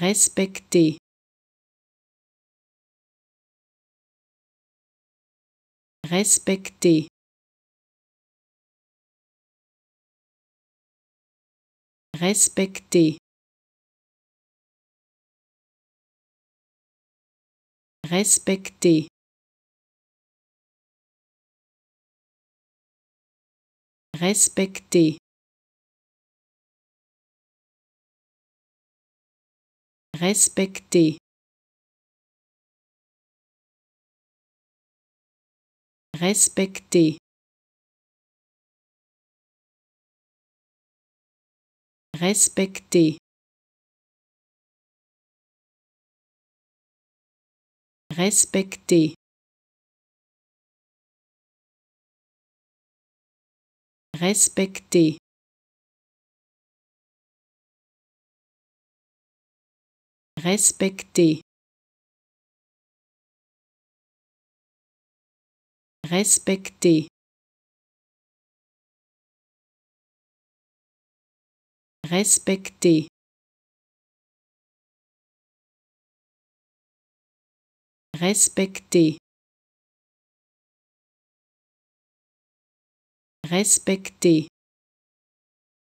Respecter. Respecter. Respecter. Respecter. Respecter. Respecter. Respecter. Respecter. Respecter. Respecter. Respecter. Respecter. Respecter. Respecter. Respecter.